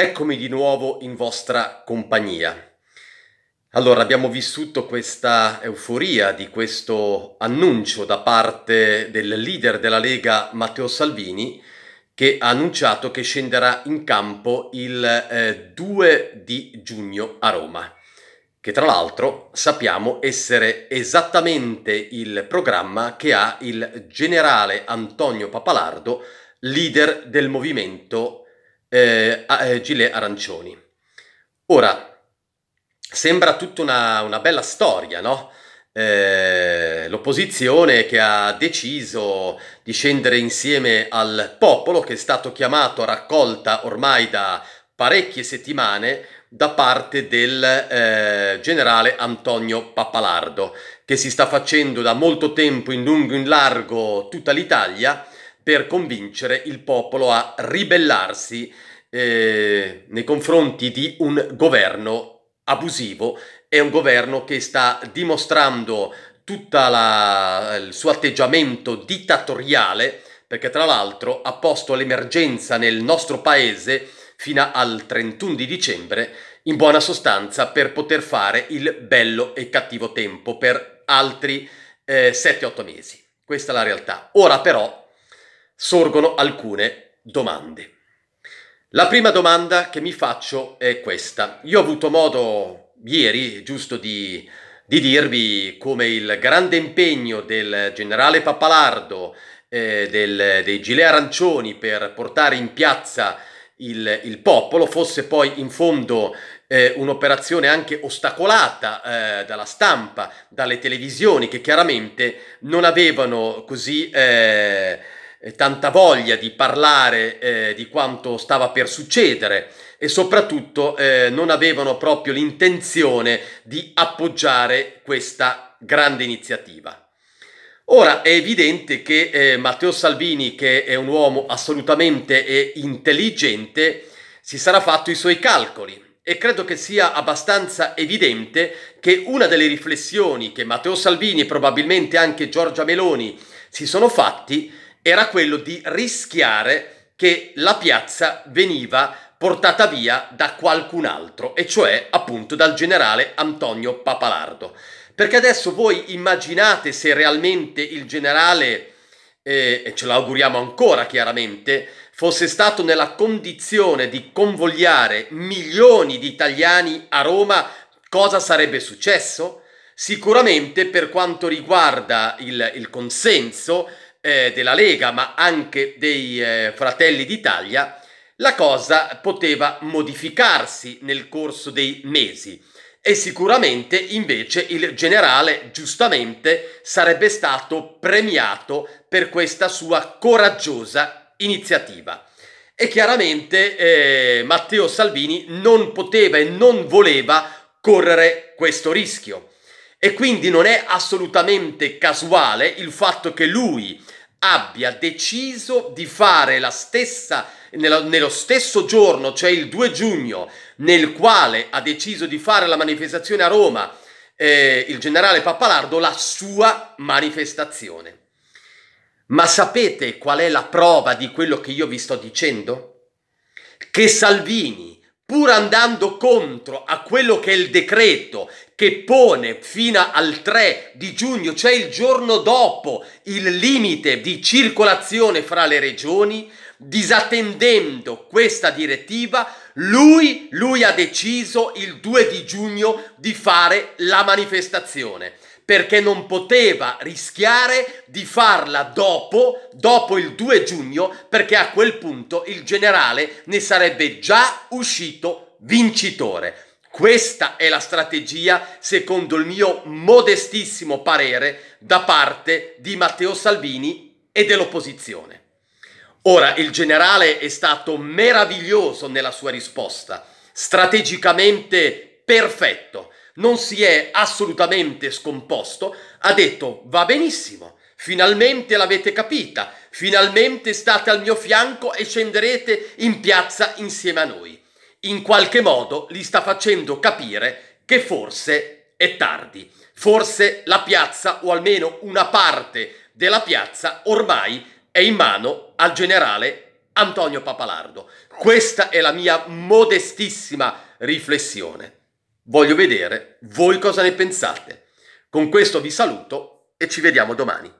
Eccomi di nuovo in vostra compagnia. Allora, abbiamo vissuto questa euforia di questo annuncio da parte del leader della Lega Matteo Salvini che ha annunciato che scenderà in campo il eh, 2 di giugno a Roma, che tra l'altro sappiamo essere esattamente il programma che ha il generale Antonio Papalardo, leader del movimento eh, eh, gilet arancioni. Ora, sembra tutta una, una bella storia, no? Eh, l'opposizione che ha deciso di scendere insieme al popolo che è stato chiamato a raccolta ormai da parecchie settimane da parte del eh, generale Antonio Pappalardo, che si sta facendo da molto tempo in lungo e in largo tutta l'Italia per convincere il popolo a ribellarsi eh, nei confronti di un governo abusivo. e un governo che sta dimostrando tutto il suo atteggiamento dittatoriale, perché tra l'altro ha posto l'emergenza nel nostro paese fino al 31 di dicembre, in buona sostanza per poter fare il bello e cattivo tempo per altri eh, 7-8 mesi. Questa è la realtà. Ora però sorgono alcune domande. La prima domanda che mi faccio è questa. Io ho avuto modo ieri, giusto di, di dirvi come il grande impegno del generale Pappalardo, eh, del, dei gilet arancioni per portare in piazza il, il popolo fosse poi in fondo eh, un'operazione anche ostacolata eh, dalla stampa, dalle televisioni che chiaramente non avevano così... Eh, eh, tanta voglia di parlare eh, di quanto stava per succedere e soprattutto eh, non avevano proprio l'intenzione di appoggiare questa grande iniziativa. Ora è evidente che eh, Matteo Salvini, che è un uomo assolutamente intelligente, si sarà fatto i suoi calcoli e credo che sia abbastanza evidente che una delle riflessioni che Matteo Salvini e probabilmente anche Giorgia Meloni si sono fatti era quello di rischiare che la piazza veniva portata via da qualcun altro, e cioè appunto dal generale Antonio Papalardo. Perché adesso voi immaginate se realmente il generale, eh, e ce l'auguriamo ancora chiaramente, fosse stato nella condizione di convogliare milioni di italiani a Roma, cosa sarebbe successo? Sicuramente per quanto riguarda il, il consenso, eh, della Lega, ma anche dei eh, Fratelli d'Italia, la cosa poteva modificarsi nel corso dei mesi e sicuramente invece il generale giustamente sarebbe stato premiato per questa sua coraggiosa iniziativa. E chiaramente eh, Matteo Salvini non poteva e non voleva correre questo rischio. E quindi non è assolutamente casuale il fatto che lui abbia deciso di fare la stessa, nello, nello stesso giorno, cioè il 2 giugno, nel quale ha deciso di fare la manifestazione a Roma eh, il generale Pappalardo, la sua manifestazione. Ma sapete qual è la prova di quello che io vi sto dicendo? Che Salvini, pur andando contro a quello che è il decreto che pone fino al 3 di giugno, cioè il giorno dopo, il limite di circolazione fra le regioni, disattendendo questa direttiva, lui, lui ha deciso il 2 di giugno di fare la manifestazione perché non poteva rischiare di farla dopo, dopo il 2 giugno, perché a quel punto il generale ne sarebbe già uscito vincitore. Questa è la strategia, secondo il mio modestissimo parere, da parte di Matteo Salvini e dell'opposizione. Ora, il generale è stato meraviglioso nella sua risposta, strategicamente perfetto, non si è assolutamente scomposto, ha detto va benissimo, finalmente l'avete capita, finalmente state al mio fianco e scenderete in piazza insieme a noi in qualche modo gli sta facendo capire che forse è tardi, forse la piazza o almeno una parte della piazza ormai è in mano al generale Antonio Papalardo. Questa è la mia modestissima riflessione. Voglio vedere voi cosa ne pensate. Con questo vi saluto e ci vediamo domani.